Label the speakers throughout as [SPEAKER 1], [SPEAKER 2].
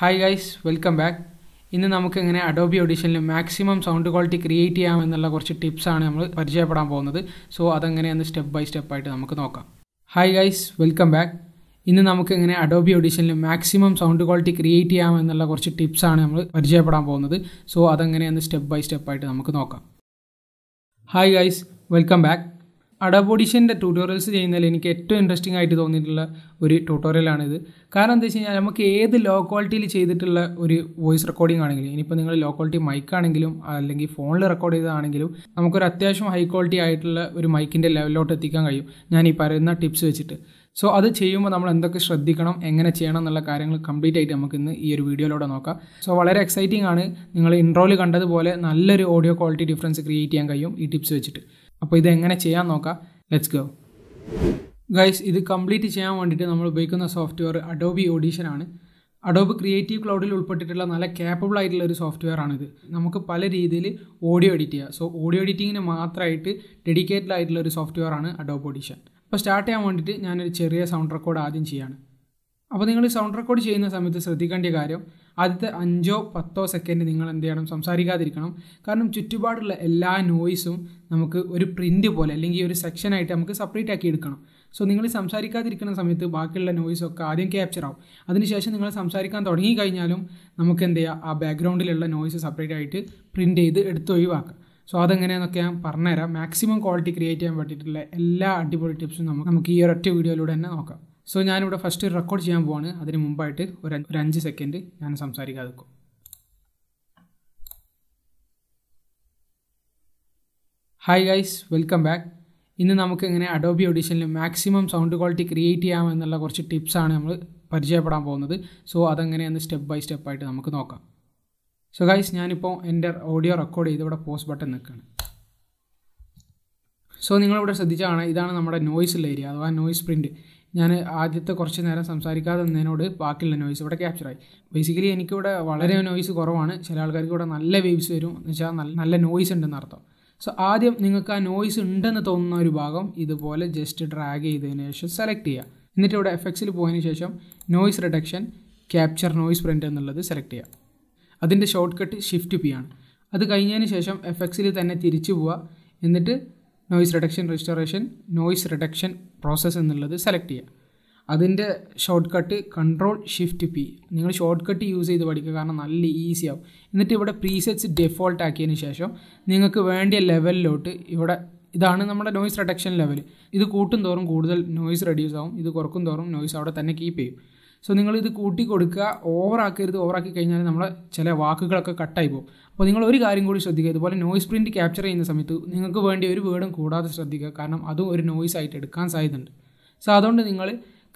[SPEAKER 1] hi guys welcome back ഇന്ന് നമുക്ക് എങ്ങനെ അഡോബി ഓഡീഷനിൽ മാക്സിമം സൗണ്ട് ക്വാളിറ്റി ക്രിയേറ്റ് ചെയ്യാം എന്നുള്ള കുറച്ച് ടിപ്സാണ് നമ്മൾ പരിചയപ്പെടാൻ പോകുന്നത് സോ അതെങ്ങനെയെന്ന് സ്റ്റെപ്പ് ബൈ സ്റ്റെപ്പ് ആയിട്ട് നമുക്ക് നോക്കാം ഹായ് ഗൈസ് വെൽക്കം ബാക്ക് ഇന്ന് നമുക്ക് എങ്ങനെ അഡോബി ഓഡീഷനിൽ മാക്സിമം സൗണ്ട് ക്വാളിറ്റി ക്രിയേറ്റ് ചെയ്യാം എന്നുള്ള കുറച്ച് ടിപ്സാണ് നമ്മൾ പരിചയപ്പെടാൻ പോകുന്നത് സോ അതെങ്ങനെയെന്ന് സ്റ്റെപ്പ് ബൈ സ്റ്റെപ്പ് ആയിട്ട് നമുക്ക് നോക്കാം ഹായ് ഗൈസ് വെൽക്കം ബാക്ക് അഡബോഡിഷൻ്റെ ട്യൂട്ടോറിയൽസ് ചെയ്യുന്നതിൽ എനിക്ക് ഏറ്റവും ഇൻട്രസ്റ്റിംഗ് ആയിട്ട് തോന്നിയിട്ടുള്ള ഒരു ട്യൂട്ടോറിയലാണിത് കാരണം എന്താ വെച്ച് കഴിഞ്ഞാൽ നമുക്ക് ഏത് ലോ ക്വാളിറ്റിയിൽ ചെയ്തിട്ടുള്ള ഒരു വോയിസ് റെക്കോർഡിംഗ് ആണെങ്കിലും ഇനിയിപ്പോൾ നിങ്ങൾ ലോ ക്വാളിറ്റി മൈക്ക് ആണെങ്കിലും അല്ലെങ്കിൽ ഫോണിൽ റെക്കോർഡ് ചെയ്തതാണെങ്കിലും നമുക്കൊരു അത്യാവശ്യം ഹൈ ക്വാളിറ്റി ആയിട്ടുള്ള ഒരു മൈക്കിൻ്റെ ലെവലിലോട്ട് എത്തിക്കാൻ കഴിയും ഞാൻ ഈ പറയുന്ന ടിപ്സ് വെച്ചിട്ട് സോ അത് ചെയ്യുമ്പോൾ നമ്മൾ എന്തൊക്കെ ശ്രദ്ധിക്കണം എങ്ങനെ ചെയ്യണം എന്നുള്ള കാര്യങ്ങൾ കംപ്ലീറ്റ് ആയിട്ട് നമുക്ക് ഇന്ന് ഈ ഒരു വീഡിയോയിലൂടെ നോക്കാം സോ വളരെ എക്സൈറ്റിംഗ് ആണ് നിങ്ങൾ ഇൻട്രോയിൽ കണ്ടതുപോലെ നല്ലൊരു ഓഡിയോ ക്വാളിറ്റി ഡിഫറൻസ് ക്രിയേറ്റ് ചെയ്യാൻ കഴിയും ഈ ടിപ്സ് വെച്ചിട്ട് അപ്പോൾ ഇത് എങ്ങനെ ചെയ്യാൻ നോക്കാം ലെറ്റ്സ് ഗോ ഗൈസ് ഇത് കംപ്ലീറ്റ് ചെയ്യാൻ വേണ്ടിയിട്ട് നമ്മൾ ഉപയോഗിക്കുന്ന സോഫ്റ്റ്വെയർ അഡോബി ഓഡീഷൻ ആണ് അഡോബ് ക്രിയേറ്റീവ് ക്ലൗഡിൽ ഉൾപ്പെട്ടിട്ടുള്ള നല്ല ക്യാപ്പബിൾ ആയിട്ടുള്ള ഒരു സോഫ്റ്റ്വെയർ ആണിത് നമുക്ക് പല രീതിയിൽ ഓഡിയോ എഡിറ്റ് ചെയ്യാം സോ ഓഡിയോ എഡിറ്റിങ്ങിന് മാത്രമായിട്ട് ഡെഡിക്കേറ്റഡ് ആയിട്ടുള്ള ഒരു സോഫ്റ്റ്വെയർ ആണ് അഡോബ് ഓഡീഷൻ അപ്പോൾ സ്റ്റാർട്ട് ചെയ്യാൻ വേണ്ടിയിട്ട് ഞാനൊരു ചെറിയ സൗണ്ട് റെക്കോർഡ് ആദ്യം ചെയ്യുകയാണ് അപ്പോൾ നിങ്ങൾ സൗണ്ട് റെക്കോർഡ് ചെയ്യുന്ന സമയത്ത് ശ്രദ്ധിക്കേണ്ട കാര്യം ആദ്യത്തെ അഞ്ചോ പത്തോ സെക്കൻഡ് നിങ്ങൾ എന്ത് ചെയ്യണം സംസാരിക്കാതിരിക്കണം കാരണം ചുറ്റുപാടുള്ള എല്ലാ നോയ്സും നമുക്ക് ഒരു പ്രിൻ്റ് പോലെ അല്ലെങ്കിൽ ഒരു സെക്ഷനായിട്ട് നമുക്ക് സെപ്പറേറ്റ് ആക്കി എടുക്കണം സോ നിങ്ങൾ സംസാരിക്കാതിരിക്കുന്ന സമയത്ത് ബാക്കിയുള്ള നോയ്സൊക്കെ ആദ്യം ക്യാപ്ചർ ആവും അതിനുശേഷം നിങ്ങൾ സംസാരിക്കാൻ തുടങ്ങിക്കഴിഞ്ഞാലും കഴിഞ്ഞാലും നമുക്ക് എന്ത് ചെയ്യുക ആ ബാക്ക്ഗ്രൗണ്ടിലുള്ള നോയ്സ് സെപ്പറേറ്റ് ആയിട്ട് പ്രിൻ്റ് ചെയ്ത് എടുത്ത് ഒഴിവാക്കാം സോ അതെങ്ങനെയാണെന്നൊക്കെ ഞാൻ പറഞ്ഞുതരാം മാക്സിമം ക്വാളിറ്റി ക്രിയേറ്റ് ചെയ്യാൻ പറ്റിയിട്ടുള്ള എല്ലാ അടിപൊളി ടിപ്സും നമുക്ക് നമുക്ക് ഈ ഒരൊറ്റ വീഡിയോയിലൂടെ തന്നെ നോക്കാം സോ ഞാനിവിടെ ഫസ്റ്റ് റെക്കോർഡ് ചെയ്യാൻ പോവാണ് അതിന് മുമ്പായിട്ട് ഒരു ഒരു അഞ്ച് സെക്കൻഡ് ഞാൻ സംസാരിക്കാതെ നിൽക്കും ഹായ് ഗൈസ് വെൽക്കം ബാക്ക് ഇന്ന് നമുക്ക് എങ്ങനെ അഡോബി ഓഡീഷനിൽ മാക്സിമം സൗണ്ട് ക്വാളിറ്റി ക്രിയേറ്റ് ചെയ്യാം എന്നുള്ള കുറച്ച് ടിപ്സാണ് നമ്മൾ പരിചയപ്പെടാൻ പോകുന്നത് സോ അതെങ്ങനെയാണെന്ന് സ്റ്റെപ്പ് ബൈ സ്റ്റെപ്പായിട്ട് നമുക്ക് നോക്കാം സോ ഗൈസ് ഞാനിപ്പോൾ എൻ്റെ ഓഡിയോ റെക്കോർഡ് ചെയ്ത് ഇവിടെ പോസ്റ്റ് ബട്ടൺ നിൽക്കുകയാണ് സോ നിങ്ങളിവിടെ ശ്രദ്ധിച്ചാണ് ഇതാണ് നമ്മുടെ നോയ്സ് ഉള്ള ഏരിയ അഥവാ നോയ്സ് പ്രിൻറ്റ് ഞാൻ ആദ്യത്തെ കുറച്ച് നേരം സംസാരിക്കാതെ നിന്നതിനോട് ബാക്കിയുള്ള നോയ്സ് ഇവിടെ ക്യാപ്ചറായി ബേസിക്കലി എനിക്കിവിടെ വളരെ നോയ്സ് കുറവാണ് ചില ആൾക്കാർക്ക് ഇവിടെ നല്ല വേവ്സ് വരും എന്ന് വെച്ചാൽ നല്ല നല്ല നോയ്സ് ഉണ്ടെന്ന് അർത്ഥം സോ ആദ്യം നിങ്ങൾക്ക് ആ നോയ്സ് ഉണ്ടെന്ന് തോന്നുന്ന ഒരു ഭാഗം ഇതുപോലെ ജസ്റ്റ് ഡ്രാഗ് ചെയ്തതിന് ശേഷം സെലക്ട് ചെയ്യുക എന്നിട്ട് ഇവിടെ എഫക്സിൽ പോയതിന് ശേഷം noise reduction capture noise print എന്നുള്ളത് സെലക്ട് ചെയ്യുക അതിൻ്റെ ഷോർട്ട് കട്ട് ഷിഫ്റ്റ് പി ആണ് അത് കഴിഞ്ഞതിന് ശേഷം എഫക്സിൽ തന്നെ തിരിച്ചു പോവുക എന്നിട്ട് noise reduction restoration noise reduction process എന്നുള്ളത് സെലക്ട് ചെയ്യുക അതിൻ്റെ shortcut control shift P നിങ്ങൾ ഷോർട്ട് കട്ട് യൂസ് ചെയ്ത് പഠിക്കുക കാരണം നല്ല ഈസി ആവും എന്നിട്ട് ഇവിടെ പ്രീസെറ്റ്സ് ഡിഫോൾട്ട് ആക്കിയതിന് ശേഷം നിങ്ങൾക്ക് വേണ്ടിയ ലെവലിലോട്ട് ഇവിടെ ഇതാണ് നമ്മുടെ നോയ്സ് റിഡക്ഷൻ ലെവൽ ഇത് കൂട്ടും തോറും കൂടുതൽ നോയ്സ് റെഡ്യൂസ് ആവും ഇത് കുറക്കും തോറും നോയ്സ് അവിടെ തന്നെ കീപ്പ് ചെയ്യും സോ നിങ്ങളിത് കൂട്ടി കൊടുക്കുക ഓവറാക്കരുത് ഓവറാക്കി കഴിഞ്ഞാൽ നമ്മളെ ചില വാക്കുകളൊക്കെ കട്ടായി പോകും അപ്പോൾ നിങ്ങൾ ഒരു കാര്യം കൂടി ശ്രദ്ധിക്കുക ഇതുപോലെ നോയ്സ് പ്രിൻറ്റ് ക്യാപ്ചർ ചെയ്യുന്ന സമയത്ത് നിങ്ങൾക്ക് വേണ്ടി ഒരു വേർഡും കൂടാതെ ശ്രദ്ധിക്കുക കാരണം അതും ഒരു നോയ്സ് ആയിട്ട് എടുക്കാൻ സാധ്യതയുണ്ട് സോ അതുകൊണ്ട് നിങ്ങൾ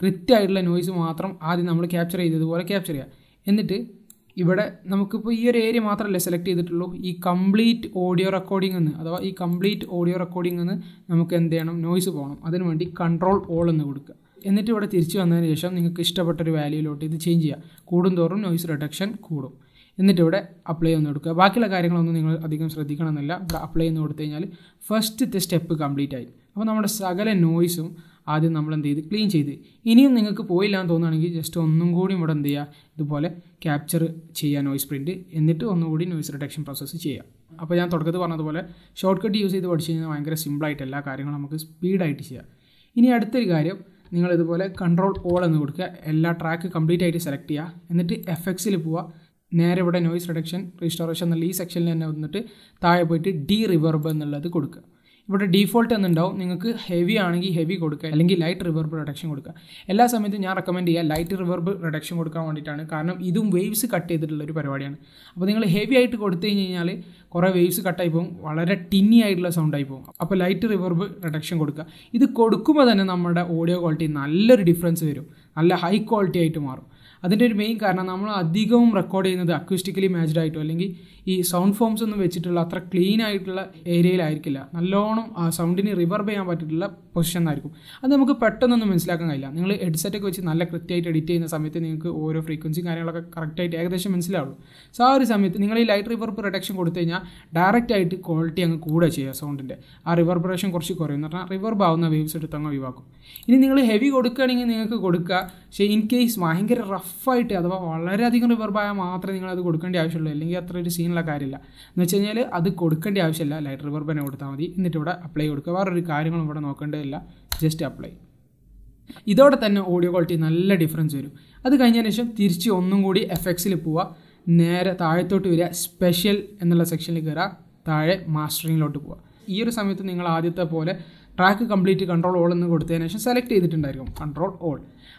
[SPEAKER 1] കൃത്യമായിട്ടുള്ള നോയ്സ് മാത്രം ആദ്യം നമ്മൾ ക്യാപ്ചർ ചെയ്തതുപോലെ ക്യാപ്ചർ ചെയ്യുക എന്നിട്ട് ഇവിടെ നമുക്കിപ്പോൾ ഈ ഒരു ഏരിയ മാത്രമല്ലേ സെലക്ട് ചെയ്തിട്ടുള്ളൂ ഈ കംപ്ലീറ്റ് ഓഡിയോ റെക്കോർഡിംഗ് എന്ന് അഥവാ ഈ കംപ്ലീറ്റ് ഓഡിയോ റെക്കോർഡിംഗ് എന്ന് നമുക്ക് എന്ത് ചെയ്യണം നോയ്സ് പോകണം അതിനുവേണ്ടി കൺട്രോൾ ഓൾ എന്ന് കൊടുക്കുക എന്നിട്ട് ഇവിടെ തിരിച്ചു വന്നതിന് ശേഷം നിങ്ങൾക്ക് ഇഷ്ടപ്പെട്ട ഒരു വാല്യൂയിലോട്ട് ഇത് ചേഞ്ച് ചെയ്യുക കൂടുന്തോറും നോയ്സ് റിഡക്ഷൻ കൂടും എന്നിട്ട് ഇവിടെ അപ്ലൈ ഒന്ന് കൊടുക്കുക ബാക്കിയുള്ള കാര്യങ്ങളൊന്നും നിങ്ങൾ അധികം ശ്രദ്ധിക്കണമെന്നില്ല ഇവിടെ അപ്ലൈ എന്ന് കൊടുത്തു കഴിഞ്ഞാൽ ഫസ്റ്റത്തെ സ്റ്റെപ്പ് കംപ്ലീറ്റ് ആയി അപ്പോൾ നമ്മുടെ സകല നോയ്സും ആദ്യം നമ്മൾ എന്ത് ചെയ്ത് ക്ലീൻ ചെയ്ത് ഇനിയും നിങ്ങൾക്ക് പോയില്ല എന്ന് തോന്നുകയാണെങ്കിൽ ജസ്റ്റ് ഒന്നും കൂടി ഇവിടെ എന്ത് ചെയ്യുക ഇതുപോലെ ക്യാപ്ചർ ചെയ്യുക നോയ്സ് പ്രിൻറ്റ് എന്നിട്ട് ഒന്നുകൂടി നോയ്സ് റിഡക്ഷൻ പ്രോസസ്സ് ചെയ്യുക അപ്പോൾ ഞാൻ തുടക്കത്തിൽ പറഞ്ഞതുപോലെ ഷോർട്ട് കട്ട് യൂസ് ചെയ്ത് പഠിച്ചു കഴിഞ്ഞാൽ ഭയങ്കര സിമ്പിളായിട്ട് എല്ലാ കാര്യങ്ങളും നമുക്ക് സ്പീഡായിട്ട് ചെയ്യാം ഇനി അടുത്തൊരു കാര്യം നിങ്ങൾ ഇതുപോലെ കൺട്രോൾ ഓൾ എന്ന് കൊടുക്കുക എല്ലാ ട്രാക്ക് കംപ്ലീറ്റ് ആയിട്ട് സെലക്ട് ചെയ്യുക എന്നിട്ട് എഫ് എക്സിൽ പോവുക നേരെ ഇവിടെ നോയ്സ് റിഡക്ഷൻ റീസ്റ്റോറേഷൻ എന്നുള്ള ഈ സെക്ഷനിൽ തന്നെ വന്നിട്ട് താഴെ പോയിട്ട് ഡി റിവർബ് എന്നുള്ളത് കൊടുക്കുക ഇവിടെ ഡീഫോൾട്ട് എന്നുണ്ടാവും നിങ്ങൾക്ക് ഹെവി ആണെങ്കിൽ ഹെവി കൊടുക്കുക അല്ലെങ്കിൽ ലൈറ്റ് റിവർബ് റിഡക്ഷൻ കൊടുക്കുക എല്ലാ സമയത്തും ഞാൻ റെക്കമെൻഡ് ചെയ്യുക ലൈറ്റ് റിവർബ് റിഡക്ഷൻ കൊടുക്കാൻ വേണ്ടിയിട്ടാണ് കാരണം ഇതും വേവ്സ് കട്ട് ചെയ്തിട്ടുള്ള ഒരു പരിപാടിയാണ് അപ്പോൾ നിങ്ങൾ ഹെവി ആയിട്ട് കൊടുത്തു കഴിഞ്ഞ് കഴിഞ്ഞാൽ കുറേ വേവ്സ് കട്ടായി പോകും വളരെ ടിന്നി ആയിട്ടുള്ള സൗണ്ട് ആയി പോകും അപ്പോൾ ലൈറ്റ് റിവർബ് റിഡക്ഷൻ കൊടുക്കുക ഇത് കൊടുക്കുമ്പോൾ തന്നെ നമ്മുടെ ഓഡിയോ ക്വാളിറ്റി നല്ലൊരു ഡിഫറൻസ് വരും നല്ല ഹൈ ക്വാളിറ്റി ആയിട്ട് മാറും അതിൻ്റെ ഒരു മെയിൻ കാരണം നമ്മൾ അധികവും റെക്കോർഡ് ചെയ്യുന്നത് അക്യൂസ്റ്റിക്കലി മാച്ച്ഡ് ആയിട്ടോ അല്ലെങ്കിൽ ഈ സൗണ്ട് ഫോംസ് ഒന്നും വെച്ചിട്ടുള്ള അത്ര ക്ലീൻ ആയിട്ടുള്ള ഏരിയയിലായിരിക്കില്ല നല്ലോണം ആ സൗണ്ടിന് റിവർബ് ചെയ്യാൻ പറ്റിയിട്ടുള്ള പൊസിഷൻ ആയിരിക്കും അത് നമുക്ക് പെട്ടെന്നൊന്നും മനസ്സിലാക്കാൻ കഴിയില്ല നിങ്ങൾ ഹെഡ്സെറ്റൊക്കെ വെച്ച് നല്ല കൃത്യമായിട്ട് എഡിറ്റ് ചെയ്യുന്ന സമയത്ത് നിങ്ങൾക്ക് ഓരോ ഫ്രീക്വൻസിയും കാര്യങ്ങളൊക്കെ കറക്റ്റായിട്ട് ഏകദേശം മനസ്സിലാവുള്ളൂ സോ ആ ഒരു സമയത്ത് നിങ്ങൾ ഈ ലൈറ്റ് റിവർബ് റിഡക്ഷൻ കൊടുത്തു കഴിഞ്ഞാൽ ഡയറക്റ്റ് ആയിട്ട് ക്വാളിറ്റി അങ്ങ് കൂടെ ചെയ്യുക സൗണ്ടിൻ്റെ ആ റിവർബറേഷൻ കുറച്ച് കുറയും എന്ന് പറഞ്ഞാൽ റിവർബ് ആവുന്ന വേവ്സ് എടുത്ത് അങ്ങ് ഒഴിവാക്കും ഇനി നിങ്ങൾ ഹെവി കൊടുക്കുകയാണെങ്കിൽ നിങ്ങൾക്ക് കൊടുക്കുക പക്ഷേ ഇൻ കേസ് ഭയങ്കര റഫായിട്ട് അഥവാ വളരെയധികം ആയാൽ മാത്രമേ നിങ്ങൾ അത് കൊടുക്കേണ്ട ആവശ്യമുള്ളൂ അല്ലെങ്കിൽ അത്ര ഒരു സീനുള്ള കാര്യമില്ല എന്ന് വെച്ച് കഴിഞ്ഞാൽ അത് കൊടുക്കേണ്ട ആവശ്യമില്ല ലൈറ്റ് റിവർബ് തന്നെ കൊടുത്താൽ മതി എന്നിട്ട് ഇവിടെ അപ്ലൈ കൊടുക്കുക വേറൊരു കാര്യങ്ങളും ഇവിടെ നോക്കേണ്ട കാര്യമില്ല ജസ്റ്റ് അപ്ലൈ ഇതോടെ തന്നെ ഓഡിയോ ക്വാളിറ്റി നല്ല ഡിഫറൻസ് വരും അത് കഴിഞ്ഞതിന് ശേഷം തിരിച്ച് ഒന്നും കൂടി എഫ് പോവുക നേരെ താഴത്തോട്ട് വരിക സ്പെഷ്യൽ എന്നുള്ള സെക്ഷനിൽ കയറുക താഴെ മാസ്റ്ററിങ്ങിലോട്ട് പോവുക ഈ ഒരു സമയത്ത് നിങ്ങൾ ആദ്യത്തെ പോലെ ട്രാക്ക് കംപ്ലീറ്റ് കൺട്രോൾ ഓൾ എന്ന് കൊടുത്തതിന് ശേഷം സെലക്ട് ചെയ്തിട്ടുണ്ടായിരിക്കും കൺട്രോൾ ഓൾ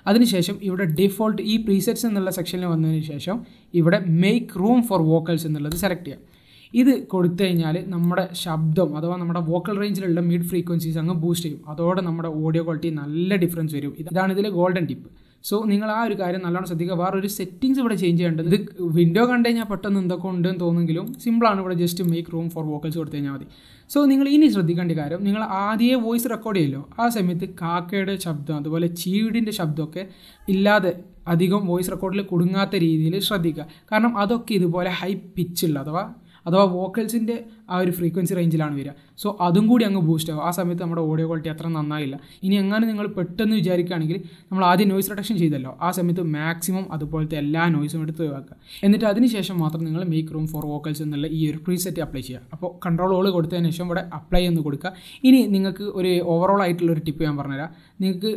[SPEAKER 1] അതിനുശേഷം ഇവിടെ ഡിഫോൾട്ട് ഈ പ്രീസെറ്റ്സ് എന്നുള്ള സെക്ഷനിൽ വന്നതിന് ശേഷം ഇവിടെ മേക്ക് റൂം ഫോർ വോക്കൽസ് എന്നുള്ളത് സെലക്ട് ചെയ്യാം ഇത് കൊടുത്തു കഴിഞ്ഞാൽ നമ്മുടെ ശബ്ദം അഥവാ നമ്മുടെ വോക്കൽ റേഞ്ചിലുള്ള മിഡ് ഫ്രീക്വൻസീസ് അങ്ങ് ബൂസ്റ്റ് ചെയ്യും അതോടെ നമ്മുടെ ഓഡിയോ ക്വാളിറ്റി നല്ല ഡിഫറൻസ് വരും ഇതാണ് ഇതിലെ ഗോൾഡൻ ടിപ്പ് സോ നിങ്ങൾ ആ ഒരു കാര്യം നല്ലോണം ശ്രദ്ധിക്കുക വേറെ ഒരു സെറ്റിങ്സ് ഇവിടെ ചേഞ്ച് ചെയ്യേണ്ടത് ഇത് വിൻഡോ കണ്ടു കഴിഞ്ഞാൽ പെട്ടെന്ന് എന്തൊക്കെ ഉണ്ടെന്ന് തോന്നുമെങ്കിലും സിമ്പിളാണ് ഇവിടെ just make room for vocals കൊടുത്തു കഴിഞ്ഞാൽ മതി സോ നിങ്ങൾ ഇനി ശ്രദ്ധിക്കേണ്ട കാര്യം നിങ്ങൾ ആദ്യമേ വോയിസ് റെക്കോർഡ് ചെയ്യല്ലോ ആ സമയത്ത് കാക്കയുടെ ശബ്ദം അതുപോലെ ചീടിൻ്റെ ശബ്ദമൊക്കെ ഇല്ലാതെ അധികം വോയിസ് റെക്കോർഡിൽ കുടുങ്ങാത്ത രീതിയിൽ ശ്രദ്ധിക്കുക കാരണം അതൊക്കെ ഇതുപോലെ ഹൈ പിച്ചുള്ള അഥവാ അഥവാ വോക്കൽസിൻ്റെ ആ ഒരു ഫ്രീക്വൻസി റേഞ്ചിലാണ് വരിക സോ അതും കൂടി അങ്ങ് ബൂസ്റ്റ് ആവും ആ സമയത്ത് നമ്മുടെ ഓഡിയോ ക്വാളിറ്റി അത്ര നന്നായില്ല ഇനി എങ്ങനെ നിങ്ങൾ പെട്ടെന്ന് വിചാരിക്കുകയാണെങ്കിൽ നമ്മൾ ആദ്യം നോയ്സ് റിഡക്ഷൻ ചെയ്തല്ലോ ആ സമയത്ത് മാക്സിമം അതുപോലത്തെ എല്ലാ നോയ്സും എടുത്ത് ഒഴിവാക്കുക എന്നിട്ട് അതിനുശേഷം മാത്രം നിങ്ങൾ മേക്ക് റൂം ഫോർ വോക്കൽസ് എന്നുള്ള ഈ ഒരു പ്രീസെറ്റ് അപ്ലൈ ചെയ്യുക അപ്പോൾ കൺട്രോൾ ഓൾ കൊടുത്തതിന് ശേഷം ഇവിടെ അപ്ലൈ എന്ന് കൊടുക്കുക ഇനി നിങ്ങൾക്ക് ഒരു ഓവറോൾ ആയിട്ടുള്ള ഒരു ടിപ്പ് ഞാൻ പറഞ്ഞുതരാം നിങ്ങൾക്ക്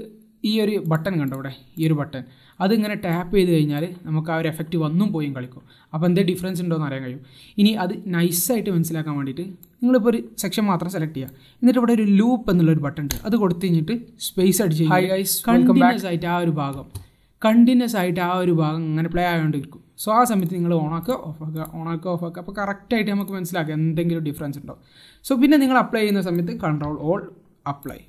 [SPEAKER 1] ഈ ഒരു ബട്ടൺ കണ്ടോ ഇവിടെ ഈ ഒരു ബട്ടൺ അതിങ്ങനെ ടാപ്പ് ചെയ്ത് കഴിഞ്ഞാൽ നമുക്ക് ആ ഒരു എഫക്റ്റ് വന്നും പോയും കളിക്കും അപ്പോൾ എന്തേ ഡിഫറൻസ് ഉണ്ടോ എന്ന് അറിയാൻ കഴിയും ഇനി അത് നൈസായിട്ട് മനസ്സിലാക്കാൻ വേണ്ടിയിട്ട് നിങ്ങളിപ്പോൾ ഒരു സെക്ഷൻ മാത്രം സെലക്ട് ചെയ്യുക എന്നിട്ട് ഇവിടെ ഒരു ലൂപ്പ് എന്നുള്ളൊരു ബട്ടൺ ഉണ്ട് അത് കൊടുത്തു കഴിഞ്ഞിട്ട് സ്പേസ് അടിച്ച് കണ്ടിന്യൂസ് ആയിട്ട് ആ ഒരു ഭാഗം കണ്ടിന്യൂസ് ആയിട്ട് ആ ഒരു ഭാഗം ഇങ്ങനെ പ്ലേ ഇരിക്കും സോ ആ സമയത്ത് നിങ്ങൾ ഓണാക്കുക ഓഫ് ആക്കുക ഓണാക്കുക ഓഫ് ആക്കുക അപ്പോൾ കറക്റ്റായിട്ട് നമുക്ക് മനസ്സിലാക്കുക എന്തെങ്കിലും ഡിഫറൻസ് ഉണ്ടോ സോ പിന്നെ നിങ്ങൾ അപ്ലൈ ചെയ്യുന്ന സമയത്ത് കൺട്രോൾ ഓൾ അപ്ലൈ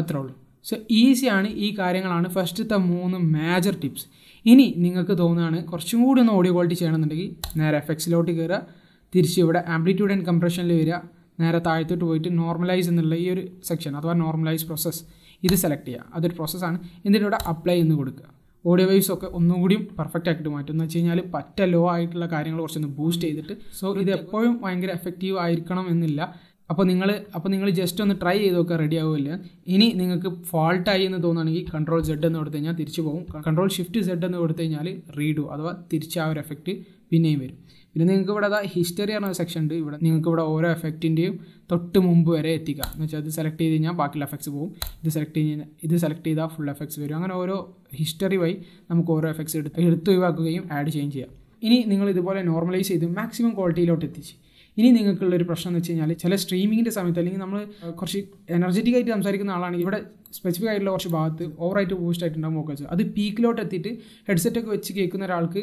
[SPEAKER 1] അത്രേ ഉള്ളൂ സോ ഈസിയാണ് ഈ കാര്യങ്ങളാണ് ഫസ്റ്റത്തെ മൂന്ന് മേജർ ടിപ്സ് ഇനി നിങ്ങൾക്ക് തോന്നുകയാണ് കുറച്ചും കൂടി ഒന്ന് ഓഡിയോ ക്വാളിറ്റി ചെയ്യണമെന്നുണ്ടെങ്കിൽ നേരെ എഫ് കയറുക തിരിച്ച് ഇവിടെ ആംപ്ലിറ്റ്യൂഡ് ആൻഡ് കംപ്രഷനിൽ വരിക നേരെ താഴത്തോട്ട് പോയിട്ട് നോർമലൈസ് എന്നുള്ള ഈ ഒരു സെക്ഷൻ അഥവാ നോർമലൈസ് പ്രോസസ്സ് ഇത് സെലക്ട് ചെയ്യുക അതൊരു പ്രോസസ്സാണ് എന്നിട്ട് ഇവിടെ അപ്ലൈ എന്ന് കൊടുക്കുക ഓഡിയോ വൈസ് ഒക്കെ ഒന്നും കൂടിയും പെർഫെക്റ്റ് ആക്കിയിട്ട് മാറ്റും എന്ന് വെച്ച് കഴിഞ്ഞാൽ പറ്റ ലോ ആയിട്ടുള്ള കാര്യങ്ങൾ കുറച്ചൊന്ന് ബൂസ്റ്റ് ചെയ്തിട്ട് സോ ഇത് എപ്പോഴും ഭയങ്കര എഫക്റ്റീവ് ആയിരിക്കണം എന്നില്ല അപ്പോൾ നിങ്ങൾ അപ്പോൾ നിങ്ങൾ ജസ്റ്റ് ഒന്ന് ട്രൈ ചെയ്ത് നോക്കുക റെഡി ആവില്ല ഇനി നിങ്ങൾക്ക് ഫോൾട്ടായി എന്ന് തോന്നുകയാണെങ്കിൽ കൺട്രോൾ ജെഡ് എന്ന് കൊടുത്തു കഴിഞ്ഞാൽ തിരിച്ചു പോകും കൺട്രോൾ ഷിഫ്റ്റ് സെഡ് എന്ന് കൊടുത്തു കഴിഞ്ഞാൽ റീഡു അഥവാ തിരിച്ച് ആ ഒരു എഫക്റ്റ് പിന്നെയും വരും പിന്നെ നിങ്ങൾക്ക് ഇവിടെ അതാ ഹിസ്റ്ററി എന്ന സെക്ഷൻ ഉണ്ട് ഇവിടെ നിങ്ങൾക്ക് ഇവിടെ ഓരോ എഫക്റ്റിൻ്റെയും തൊട്ട് മുമ്പ് വരെ എത്തിക്കുക എന്ന് വെച്ചാൽ ഇത് സെലക്ട് ചെയ്ത് കഴിഞ്ഞാൽ ബാക്കിയുള്ള എഫക്ട്സ് പോകും ഇത് സെലക്ട് ചെയ്ത് ഇത് സെലക്ട് ചെയ്താൽ ഫുൾ എഫക്ട്സ് വരും അങ്ങനെ ഓരോ ഹിസ്റ്ററി വൈ നമുക്ക് ഓരോ എഫക്ട്സ് എടുത്ത് എടുത്ത് ഒഴിവാക്കുകയും ആഡ് ചെയ്യുകയും ചെയ്യാം ഇനി നിങ്ങൾ ഇതുപോലെ നോർമലൈസ് ചെയ്ത് മാക്സിമം ക്വാളിറ്റിയിലോട്ട് എത്തിച്ച് ഇനി നിങ്ങൾക്കുള്ള ഒരു പ്രശ്നം എന്ന് വെച്ച് കഴിഞ്ഞാൽ ചില സ്ട്രീമിങ്ങിൻ്റെ സമയത്ത് അല്ലെങ്കിൽ നമ്മൾ കുറച്ച് എനർജറ്റിക് ആയിട്ട് സംസാരിക്കുന്ന ആളാണ് ഇവിടെ സ്പെസിഫിക് ആയിട്ടുള്ള കുറച്ച് ഭാഗത്ത് ഓവറായിട്ട് ബൂസ്റ്റ് ആയിട്ടുണ്ടാകും നോക്കുക അത് പീക്കിലോട്ട് എത്തിയിട്ട് ഹെഡ്സെറ്റ് ഒക്കെ വെച്ച് കേൾക്കുന്ന ഒരാൾക്ക്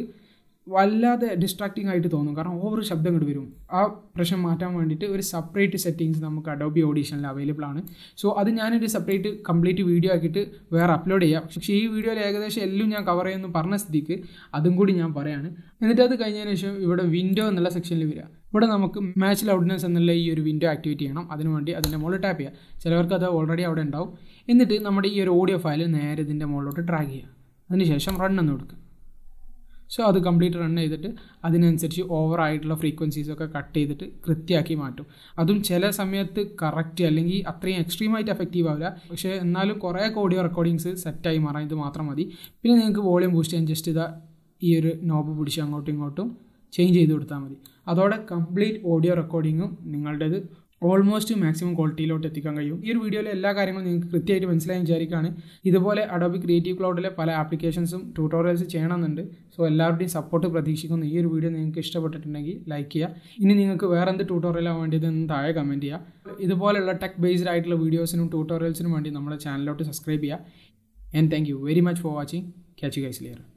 [SPEAKER 1] വല്ലാതെ ഡിസ്ട്രാക്റ്റിംഗ് ആയിട്ട് തോന്നും കാരണം ഓവർ ശബ്ദം ഇങ്ങോട്ട് വരും ആ പ്രശ്നം മാറ്റാൻ വേണ്ടിയിട്ട് ഒരു സെപ്പറേറ്റ് സെറ്റിങ്സ് നമുക്ക് അഡോബി ഓഡീഷനിൽ അവൈലബിൾ ആണ് സോ അത് ഞാനൊരു സെപ്പറേറ്റ് കംപ്ലീറ്റ് വീഡിയോ ആക്കിയിട്ട് വേറെ അപ്ലോഡ് ചെയ്യാം പക്ഷേ ഈ വീഡിയോയിൽ ഏകദേശം എല്ലാം ഞാൻ കവർ ചെയ്യുമെന്ന് പറഞ്ഞ സ്ഥിതിക്ക് അതും കൂടി ഞാൻ പറയാണ് എന്നിട്ട് അത് കഴിഞ്ഞതിന് ശേഷം ഇവിടെ വിൻഡോ എന്നുള്ള സെക്ഷനിൽ വരിക ഇവിടെ നമുക്ക് മാച്ച് ലൗഡ്നെസ് എന്നുള്ള ഈ ഒരു വിൻഡോ ആക്ടിവേറ്റ് ചെയ്യണം അതിനുവേണ്ടി അതിൻ്റെ മുകളിൽ ടാപ്പ് ചെയ്യുക ചിലവർക്ക് അത് ഓൾറെഡി അവിടെ ഉണ്ടാവും എന്നിട്ട് നമ്മുടെ ഈ ഒരു ഓഡിയോ ഫയൽ നേരെ ഇതിൻ്റെ മുകളിലോട്ട് ട്രാക്ക് ചെയ്യുക അതിനുശേഷം റൺ എന്ന് കൊടുക്കുക സോ അത് കംപ്ലീറ്റ് റൺ ചെയ്തിട്ട് അതിനനുസരിച്ച് ഓവർ ആയിട്ടുള്ള ഫ്രീക്വൻസീസൊക്കെ കട്ട് ചെയ്തിട്ട് കൃത്യമാക്കി മാറ്റും അതും ചില സമയത്ത് കറക്റ്റ് അല്ലെങ്കിൽ അത്രയും എക്സ്ട്രീമായിട്ട് എഫക്റ്റീവ് ആവില്ല പക്ഷേ എന്നാലും കുറേ ഓഡിയോ റെക്കോർഡിങ്സ് സെറ്റായി മാറാൻ ഇത് മാത്രം മതി പിന്നെ നിങ്ങൾക്ക് വോളിയം ബൂസ്റ്റ് ചെയ്യാൻ ജസ്റ്റ് ഇതാ ഈ ഒരു നോബ് പിടിച്ച് അങ്ങോട്ടും ഇങ്ങോട്ടും ചേഞ്ച് ചെയ്ത് കൊടുത്താൽ മതി അതോടെ കംപ്ലീറ്റ് ഓഡിയോ റെക്കോർഡിങ്ങും നിങ്ങളുടേത് ഓൾമോസ്റ്റ് മാക്സിമം ക്വാളിറ്റിയിലോട്ട് എത്തിക്കാൻ കഴിയും ഈ ഒരു വീഡിയോയിലെ എല്ലാ കാര്യങ്ങളും നിങ്ങൾക്ക് കൃത്യമായിട്ട് മനസ്സിലായി വിചാരിക്കുകയാണ് ഇതുപോലെ അഡോബി ക്രിയേറ്റീവ് ക്ലൗഡിലെ പല ആപ്ലിക്കേഷൻസും ട്യൂട്ടോറിയൽസ് ചെയ്യണമെന്നുണ്ട് സോ എല്ലാവരുടെയും സപ്പോർട്ട് പ്രതീക്ഷിക്കുന്നു ഈ ഒരു വീഡിയോ നിങ്ങൾക്ക് ഇഷ്ടപ്പെട്ടിട്ടുണ്ടെങ്കിൽ ലൈക്ക് ചെയ്യുക ഇനി നിങ്ങൾക്ക് വേറെ എന്ത് ട്യൂട്ടോറിയലാണ് വേണ്ടിയതെന്ന് താഴെ കമൻറ്റ് ചെയ്യുക ഇതുപോലെയുള്ള ടെക് ബേസ്ഡ് ആയിട്ടുള്ള വീഡിയോസിനും ട്യൂട്ടോറിയൽസിനും വേണ്ടി നമ്മുടെ ചാനലിലോട്ട് സബ്സ്ക്രൈബ് ചെയ്യുക and thank you very much for watching catch guys Lear